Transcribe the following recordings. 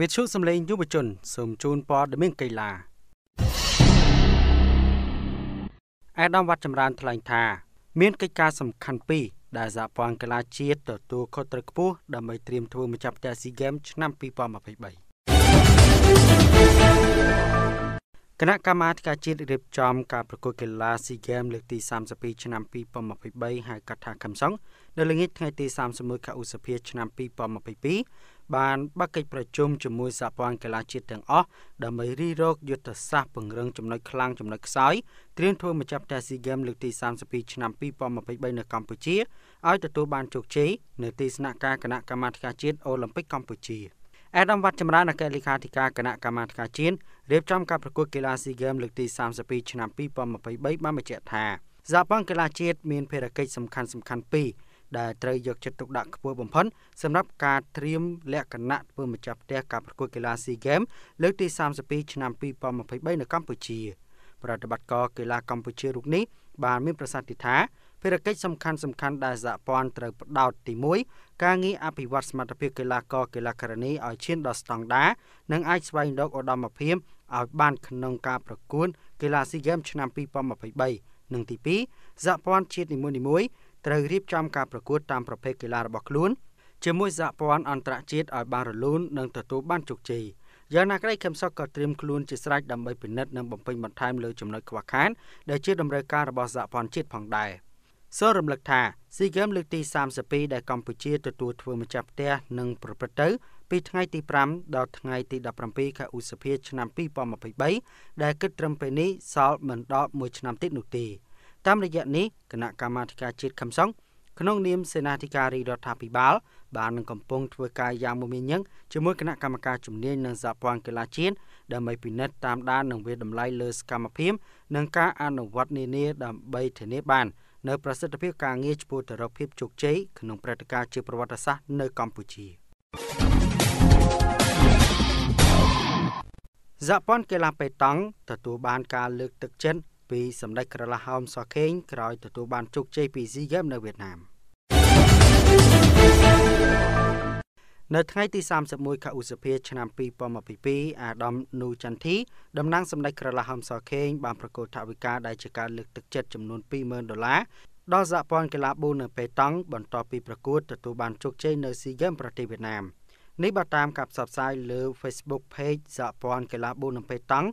វិទ្យុសំឡេងយុវជនសូមជូនព័ត៌មានកីឡាអាដាមវត្តចម្រើនថ្លែងថា មានកិច្ចការសំខាន់ពីរដែលសហព័ន្ធកីឡាជាតិទទួលខុសត្រូវខ្ពស់ដើម្បីត្រៀមធ្វើម្ចាស់ផ្ទះស៊ីហ្គេមឆ្នាំ2023គណៈកម្មាធិការជាតិរៀបចំការប្រកួតកីឡាស៊ីហ្គេមលើកទី32ឆ្នាំ2023ហៅកាត់ថាកំសុងនៅល្ងាចថ្ងៃទី31ខែឧសភាឆ្នាំ2022បានបើកកិច្ចប្រជុំជាមួយសហព័ន្ធកីឡាជាតិទាំងអស់ដើម្បីរីរកយុទ្ធសាស្ត្រពង្រឹងចំណុចខ្លាំងចំណុចខ្សោយត្រៀមធ្វើម្ចាស់ផ្ទះ SEA Games លើកទី32ឆ្នាំ2023នៅកម្ពុជាឲ្យទទួលបានជោគជ័យនៅទីស្នាក់ការគណៈកម្មាធិការជាតិអូឡ িম্প ិកកម្ពុជាអេដាមវត្តចម្រើនអគ្គលេខាធិការគណៈកម្មាធិការជាតិរៀបចំការប្រកួតកីឡា SEA Games លើកទី32ឆ្នាំ2023បានបញ្ជាក់ថាសហព័ន្ធកីឡាជាតិមានភារកិច្ចសំខាន់ៗពីរដែលត្រូវយកចិត្តទុកដាក់ខ្ពស់បំផុតសម្រាប់ការត្រៀមលក្ខណៈធ្វើម្ចាស់ផ្ទះការប្រកួតកីឡា SEA Games លើកទី32ឆ្នាំ2023នៅកម្ពុជា ប្រតិបត្តិការកីឡាកម្ពុជារូបនេះបានមានប្រសាសន៍ថាភារកិច្ចសំខាន់សំខាន់ដែលសហព័ន្ធត្រូវផ្ដោតទី1ការងារអភិវឌ្ឍសមត្ថភាពកីឡាករកីឡាករនីឲ្យឈានដល់ស្តង់ដារនិងអាចស្វែងរកឧត្តមភាពឲ្យបានក្នុងការប្រកួតកីឡាស៊ីហ្គេមឆ្នាំ2023និងទី2សហព័ន្ធជាតិនីមួយៗត្រូវរៀបចំការប្រកួតតាមប្រភេទកីឡារបស់ខ្លួនជាមួយសហព័ន្ធអន្តរជាតិឲ្យបានរលូននិងទទួលបានជោគជ័យយ៉ាងណាក្តីខឹមសុខក៏ត្រៀមខ្លួនជាស្រេចដើម្បីពិនិត្យនិងបំពេញបន្ថែមលើចំណុចខ្វះខាតដែលជាតម្រូវការរបស់សហព័ន្ធជាតិផងដែរសូមរំលឹកថាស៊ីហ្គេមលើកទី32ដែលកម្ពុជាទទួលធ្វើម្ចាស់ផ្ទះនឹងប្រព្រឹត្តទៅ ពីថ្ងៃទី5ដល់ថ្ងៃទី17ខែឧសភាឆ្នាំ2023ដែលគិតត្រឹមពេលនេះសល់មិនដល់1ឆ្នាំទៀតនោះទេ។តាមរយៈនេះគណៈកម្មាធិការជាតិខឹមសុងក្នុងនាមសេនាធិការីរដ្ឋាភិបាលបាននឹងកំពុងធ្វើការយ៉ាងមមាញឹកជាមួយគណៈកម្មការជំនាញនិងសហព័ន្ធកីឡាជាតិដើម្បីពិនិត្យតាមដាននិងវាតម្លៃលើសកម្មភាពនិងការអនុវត្តនានាដើម្បីធានាបាន នៅប្រសិទ្ធភាពការងារឆ្ពោះទៅរកភាពជោគជ័យក្នុងព្រឹត្តិការណ៍ជាប្រវត្តិសាស្ត្រនៅកម្ពុជាសហព័ន្ធកីឡាប៉េតង់ទទួលបានការលើកទឹកចិត្តពីសម្ដេចក្រឡាហោមសខេងក្រោយទទួលបានជោគជ័យពី SEA Games នៅវៀតណាមនៅថ្ងៃទី31ខែឧសភាឆ្នាំ2022អាដាមនូចន្ទធីតំណាងសម្ដេចក្រឡាហោមសខេងបានប្រកាសថាវិការដែលជាការលើកទឹកចិត្តចំនួន20,000ដុល្លារដល់សហព័ន្ធកីឡាប៊ូនៅប៉េតង់បន្ទាប់ពីប្រកួតទទួលបានជោគជ័យនៅ SEA Games ប្រទេសវៀតណាមនេះបើតាម ការផ្សព្វផ្សាយលើ Facebook Page សហព័ន្ធកីឡាប៊ូនៅប៉េតង់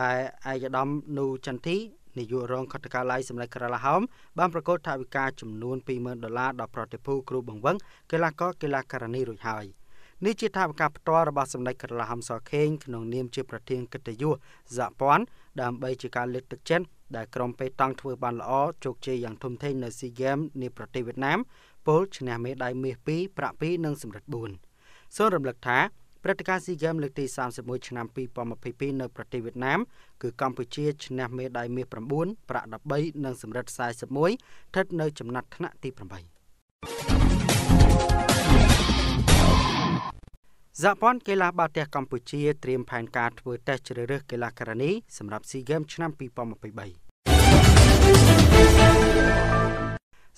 ដែលឯកឧត្តមនូចន្ទធីនាយករងខុទ្ទកាល័យសម្ដេចក្រឡាហោមបានប្រកាសថាវិការចំនួន20,000ដុល្លារដល់ប្រតិភូគ្រូបង្វឹងកីឡាករកីឡាករនីរួចហើយនេះជាថាវិការផ្ទាល់របស់សម្ដេចក្រឡាហោមសខេងក្នុងនាមជាប្រធានកិត្តិយសសហព័ន្ធដើម្បីជាការលើកទឹកចិត្តដែលក្រុមប៉េតង់ធ្វើបានល្អជោគជ័យយ៉ាងធំធេងនៅស៊ីហ្គេមនៃប្រទេសវៀតណាមពលឈ្នះមេដាយមាស2ប្រាក់2និងសំរឹទ្ធ4សូមរំលឹកថាព្រឹត្តិការណ៍ SEA Games លើកទី31ឆ្នាំ2022នៅប្រទេសវៀតណាមគឺកម្ពុជាឈ្នះមេដាយមាស9ប្រាក់13និងសំរឹទ្ធ41ស្ថិតនៅចំណាត់ថ្នាក់ទី8សហព័ន្ធកីឡាបាល់ទះកម្ពុជាត្រៀមផែនការធ្វើតេស្តជ្រើសរើសកីឡាករនីសម្រាប់ SEA Games ឆ្នាំ2023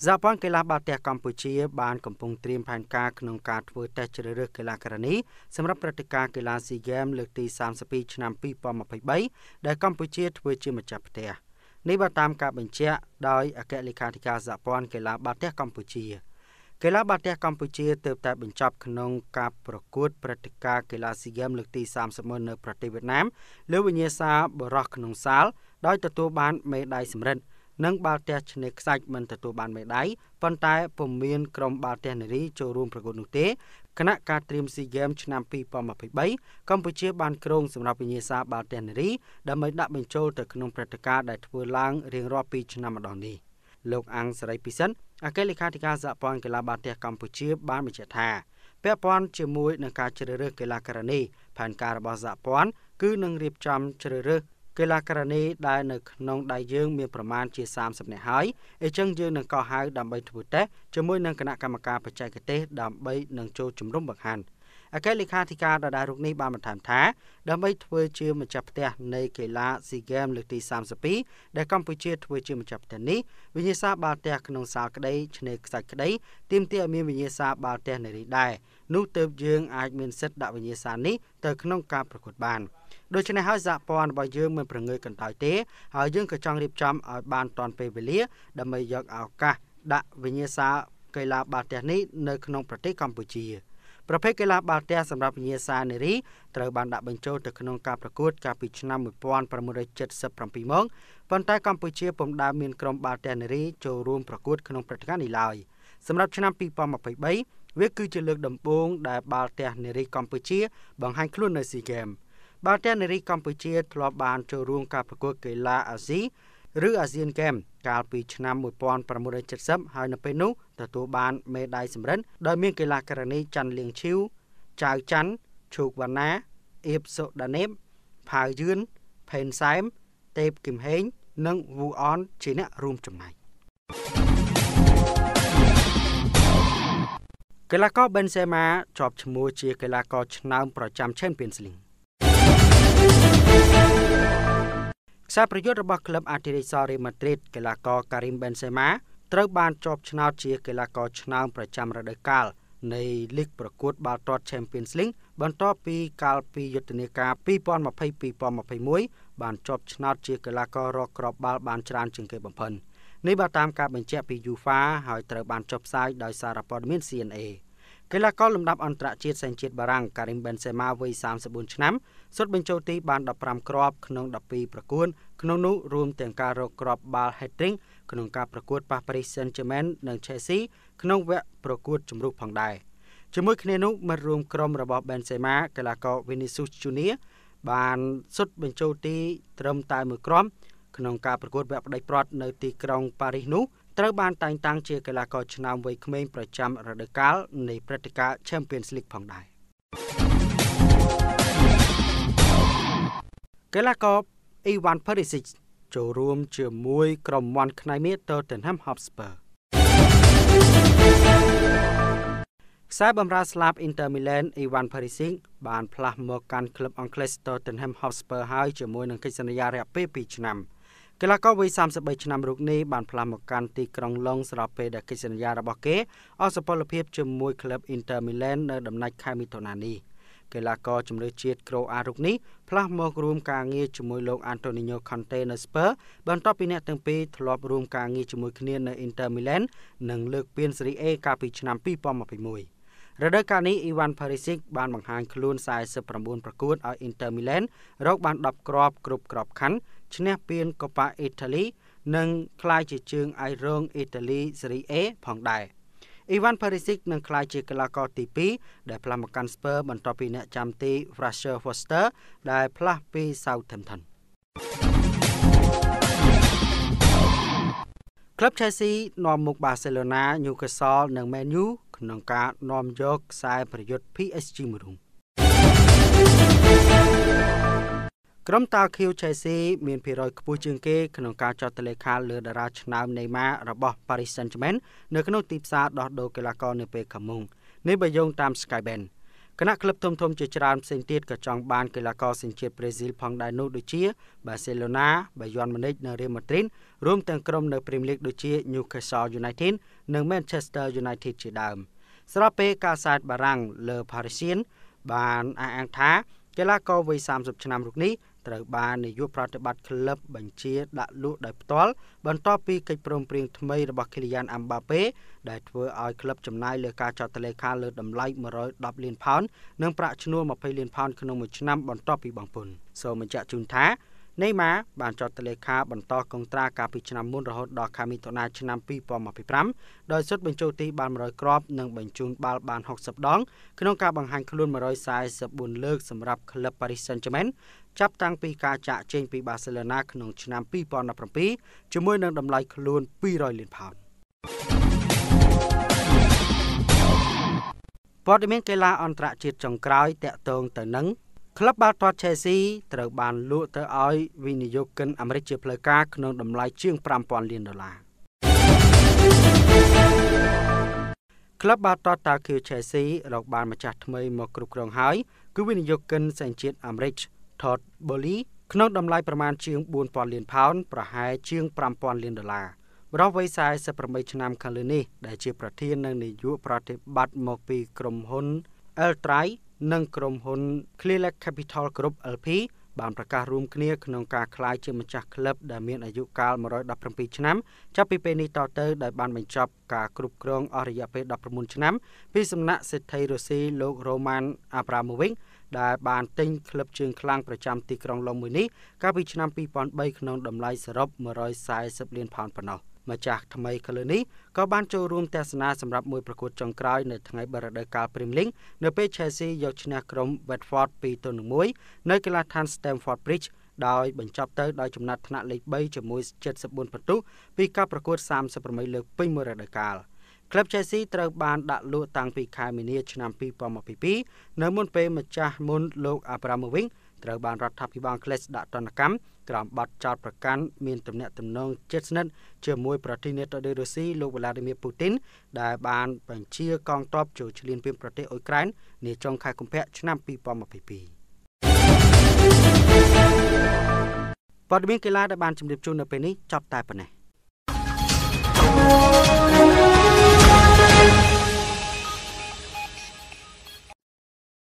សហព័ន្ធកីឡាបាល់ទះកម្ពុជាបានកំពុងត្រៀមផែនការក្នុងការធ្វើតេស្តជ្រើសរើសកីឡាករនេះសម្រាប់ព្រឹត្តិការណ៍កីឡា SEA Games លើកទី32ឆ្នាំ2023ដែលកម្ពុជាធ្វើជាម្ចាស់ផ្ទះនេះបើតាមការបញ្ជាក់ដោយអគ្គលេខាធិការសហព័ន្ធកីឡាបាល់ទះកម្ពុជាកីឡាបាល់ទះកម្ពុជាទើបតែបញ្ចប់ក្នុងការប្រកួតព្រឹត្តិការណ៍កីឡា SEA Games លើកទី30នៅប្រទេសវៀតណាមលើវិញ្ញាសាបរោះក្នុងសាល ដោយទទួលបានមេដាយសំរិទ្ធនិងបាល់ទះឆ្នេរខ្សាច់មិនទទួលបានមេដាយប៉ុន្តែពុំមានក្រុមបាល់ទះនារីចូលរួមប្រកួតនោះទេគណៈការត្រៀមស៊ីហ្គេមឆ្នាំ2023កម្ពុជា បានគ្រងសម្រាប់វិញ្ញាសាបាល់ទះនារីដើម្បីដាក់បញ្ចូលទៅក្នុងព្រឹត្តិការណ៍ដែលធ្វើឡើងរៀងរាល់ពីរឆ្នាំម្ដងនេះលោកអាំងសេរីពិសិដ្ឋអគ្គលេខាធិការសហព័ន្ធកីឡាបាល់ទះកម្ពុជាបានបញ្ជាក់ថាពាក់ព័ន្ធជាមួយនឹងការជ្រើសរើសកីឡាករនេះផែនការរបស់សហព័ន្ធគឺនឹងរៀបចំជ្រើសរើសកីឡាករនីដែលនៅក្នុងដៃយើងមានប្រមាណជា30នាក់ហើយអញ្ចឹងយើងនឹងកោះហៅដើម្បីធ្វើតេស្តជាមួយនឹងគណៈកម្មការបច្ចេកទេសដើម្បីនឹងចូលជំរុំបង្ហាញអគ្គលេខាធិការដដែលរូបនេះបានបន្ថែមថាដើម្បីធ្វើជាម្ចាស់ផ្ទះនៃកីឡា SEA Games លើកទី32ដែលកម្ពុជាធ្វើជាម្ចាស់ផ្ទះនេះវិញ្ញាសាបាល់ទះក្នុងសាលក្តីឆ្នេរខ្សាច់ក្តីទាមទារឲ្យមានវិញ្ញាសាបាល់ទះនារីដែរនោះទើបយើងអាចមានសិទ្ធិដាក់វិញ្ញាសានេះទៅក្នុងការប្រកួតបានដូច្នេះហើយសហព័ន្ធរបស់យើងមិនប្រងើយកន្តើយទេហើយយើងក៏ចង់រៀបចំឲ្យបានទាន់ពេលវេលាដើម្បីយកឱកាសដាក់វិញ្ញាសាកីឡាបាល់ទះនេះនៅក្នុងប្រទេសកម្ពុជា។ប្រភេទកីឡាបាល់ទះសម្រាប់វិញ្ញាសានារីត្រូវបានដាក់បញ្ចូលទៅក្នុងការប្រកួតកាលពីឆ្នាំ1977មកប៉ុន្តែកម្ពុជាពុំដែលមានក្រុមបាល់ទះនារីចូលរួមប្រកួតក្នុងព្រឹត្តិការណ៍នេះឡើយសម្រាប់ឆ្នាំ2023វាគឺជាលើកដំបូងដែលបាល់ទះនារីកម្ពុជាបង្ហាញខ្លួននៅស៊ីហ្គេមបាល់ទះនារីកម្ពុជាធ្លាប់បានចូលរួមការប្រកួតកីឡាអាស៊ីឬអាស៊ានហ្គេមកាលពីឆ្នាំ1970ហើយនៅពេលនោះទទួលបានមេដាយសំរិទ្ធដោយមានកីឡាករនីច័ន្ទលៀងឈីវចៅច័ន្ទឈូកវណ្ណាអៀបសុដានេបផៅយឿនផេនសែមទេពគឹមហេងនិងវូអនជាអ្នករួមចំណែកកីឡាករបេនសេម៉ាជាប់ឈ្មោះជា កីឡាករ ឆ្នើមប្រចាំ Champions League ខ្សែប្រយុទ្ធរបស់ក្លឹបអាទីរេសរ៉េម៉ាឌ្រីតកីឡាករការីមបេនសេម៉ាត្រូវបានជាប់ឆ្នោតជាកីឡាករឆ្នើមប្រចាំរដូវកាលនៃលីកប្រកួតបាល់ទាត់ Champions League បន្ទាប់ពីកាលពីយុទ្ធនាការ2020-2021បានជាប់ឆ្នោតជាកីឡាកររកគ្រាប់បាល់បានច្រើនជាងគេបំផុតនេះបើតាមការបញ្ជាក់ពី UEFA ហើយត្រូវបានចុះផ្សាយដោយសារព័ត៌មាន CNA កីឡាករលំដាប់អន្តរជាតិសញ្ជាតិបារាំង Karim Benzema វ័យ34ឆ្នាំសុទ្ធបញ្ចូលទីបាន15គ្រាប់ក្នុង12ប្រកួនក្នុងនោះរួមទាំងការរកគ្រាប់បាល់ hat-trick ក្នុងការប្រកួតប៉ះ Paris Saint-Germain និង Chelsea ក្នុងវគ្គប្រកួតជម្រុះផងដែរជាមួយគ្នានោះមិត្តរួមក្រុមរបស់ Benzema កីឡាករ Vinicius Junior បាន សុទ្ធបញ្ចូលទី ត្រឹមតែមួយគ្រាប់ក្នុងការប្រកួតវគ្គផ្ដាច់ប្រាត់នៅទីក្រុងប៉ារីសនោះត្រូវបានតែង តាំងជាកីឡាករឆ្នើមវ័យក្មេងប្រចាំរដូវកាលនៃព្រឹត្តិការណ៍ Champions League ផងដែរកីឡាករ Ivan Perisic ចូលរួម ជាមួយក្រុមវ៉ាន់ខ្នៃមៀតតូតិនហាំហបស្ពឺខ្សែបម្រើស្លាប់ Inter Milan Ivan Perisic បានផ្លាស់មកកាន់ក្លឹបអង់គ្លេស Tottenham Hotspur ហើយជាមួយនឹងកិច្ចសន្យារយៈពេល2ឆ្នាំកីឡាករវ័យ33ឆ្នាំរូបនេះបានផ្លាស់មកកាន់ទីក្រុងឡុងស្របពេលដែលកិច្ចសន្យារបស់គេអស់សុពលភាពជាមួយក្លឹប Inter Milan នៅដំណាច់ខែមិថុនានេះកីឡាករជំនឿជាតិក្រូអារុកនេះផ្លាស់មករួមការងារជាមួយលោកអាន់តូនីញ៉ូខុនតេនៅស្ពឺបន្ទាប់ពីអ្នកទាំងពីរធ្លាប់រួមការងារជាមួយគ្នានៅអ៊ីនទ័រមីឡាននិងលើកពានសេរី A កាលពីឆ្នាំ2021រដូវកាលនេះអ៊ីវ៉ាន់ផារីស៊ីកបានបង្ហាញខ្លួន49ប្រកួតឲ្យ Inter Milan រកបាន10គ្រាប់គ្រប់ក្របខ័ណ្ឌឈ្នះពាន Coppa Italy និងក្លាយជាជើងឯករងអ៊ីតាលី Serie A ផងដែរ។អ៊ីវ៉ាន់ផារីស៊ីកនឹងក្លាយជាកីឡាករទី2ដែលផ្លាស់មកកាន់ស្ពឺបន្ទាប់ពីអ្នកចាំទី Fraser Foster ដែលផ្លាស់ពី Southampton ក្លឹប Chelsea នាំមុខ Barcelona, Newcastle និង Man U ក្នុងការនាំយកខ្សែប្រយុទ្ធ PSG មួយរូបក្រុមតាឃីវឆេស៊ីមានភារយខ្ពស់ជាងគេក្នុងការចុះទលេខាលើតារាឆ្នើមណេម៉ារបស់ Paris Saint-Germain នៅក្នុងទីផ្សារដោះដូរកីឡាករនៅពេលខាងមុខនេះបើយោងតាម Sky Ben គណៈក្លឹបធំៗជាច្រើនផ្សេងទៀតក៏ចង់បានកីឡាករសញ្ជាតិប្រេស៊ីលផងដែរនោះដូចជា បាសេឡូណាបាយ័នម៉ូនិចនិងរៀលម៉ាឌ្រីតរួមទាំងក្រុមនៅព្រីមលីកដូចជា Newcastle United និង Manchester United ជាដើមស្របពេលការសាទបារាំងលើ Parisian បានអះអាងថាកីឡាករវ័យ30ឆ្នាំរូបនេះត្រូវបាននាយកប្រតិបត្តិក្លឹបបញ្ជាដាក់លក់ដោយផ្ទាល់បន្ទាប់ពីកិច្ចព្រមព្រៀងថ្មីរបស់ឃីលីយ៉ានអាំបាប៉េដែលធ្វើឲ្យក្លឹបចំណាយលើការចោទលេខាលើតម្លៃ110លានផោននិងប្រាក់ឈ្នួល20លានផោនក្នុងមួយឆ្នាំបន្ទាប់ពីបងពុនសូមបញ្ជាក់ជូនថាណេម៉ាបានចុះទលេខាបន្តកងត្រាកាលពីឆ្នាំមុនរហូតដល់ខែមិថុនាឆ្នាំ2025ដោយសុទ្ធបញ្ចូលទីបាន100គ្រាប់និងបញ្ជូនបាល់បាន60ដង ក្នុងការបង្ហាញខ្លួន144លើកសម្រាប់ក្លឹប Paris Saint-Germain ចាប់តាំងពីការចាក់ចេញពីបាសេឡូណាក្នុងឆ្នាំ2017ជាមួយនឹងតម្លៃខ្លួន200លានផោនព័ត៌មានកីឡាអន្តរជាតិចុងក្រោយតាក់ទងទៅនឹងក្លឹបបាល់ទាត់ Chelsea ត្រូវបានលក់ទៅឲ្យវិនិយោគិនអាមេរិកជាផ្លូវការក្នុងតម្លៃជាង5000លានដុល្លារក្លឹបបាល់ទាត់តាគី Chelsea រកបានម្ចាស់ថ្មីមកគ្រប់គ្រងហើយគឺវិនិយោគិនសញ្ជាតិអាមេរិក Todd Bowley ក្នុងតម្លៃប្រមាណជាង4000លានផោនប្រហែលជាង5000លានដុល្លារប្រុសវ័យ48ឆ្នាំខាងលើនេះដែលជាប្រធាននិងនាយកប្រតិបត្តិមកពីក្រុមហ៊ុន Eltrai និងក្រុមហ៊ុន Clearlake Capital Group LP បានប្រកាសរួមគ្នាក្នុងការក្លាយជាម្ចាស់ក្លឹបដែលមានអាយុកាល117ឆ្នាំចាប់ពីពេលនេះតទៅដោយបានបញ្ចប់ការគ្រប់គ្រងអស់រយៈពេល19ឆ្នាំពីសំណាក់សេដ្ឋីរុស្ស៊ីលោក Roman Abramovich ដែលបានទិញក្លឹបជើងខ្លាំងប្រចាំទីក្រុងឡុងមួយនេះកាលពីឆ្នាំ2003ក្នុងតម្លៃសរុប140លានផោនប៉ុណ្ណោះម្ចាស់ថ្មីកលើនេះក៏បានចូលរួមទស្សនាសម្រាប់មួយប្រកួតចុងក្រោយនៅថ្ងៃបរិដៅកាល Premier League នៅពេល Chelsea យកឈ្នះក្រុម Watford 2-1នៅកីឡដ្ឋាន Stamford Bridge ដោយបញ្ចប់ទៅដោយចំណាត់ថ្នាក់លេខ3ជាមួយ74ពិន្ទុពីការប្រកួត38លើកពេញមួយរដូវកាលក្លឹប Chelsea ត្រូវបាន ដាក់លក់តាំងពីខែមីនា ឆ្នាំ2022នៅមុនពេលម្ចាស់មុនលោក Abramovich ត្រូវបានរដ្ឋាភិបាលអង់គ្លេសដាក់ទណ្ឌកម្មក្រោមបទចោទប្រកាន់មានទំនាក់ទំនងជិតស្និទ្ធជាមួយប្រធានាធិបតីរុស្ស៊ីលោកវ្លាឌីមៀពូទីនដែលបានបញ្ជាកងទ័ពចូលឈ្លានពានប្រទេសអ៊ុយក្រែននាចុងខែកុម្ភៈឆ្នាំ2022ព័ត៌មានកីឡាដែលបានជម្រាបជូននៅពេលនេះចប់តែប៉ុណ្ណេះ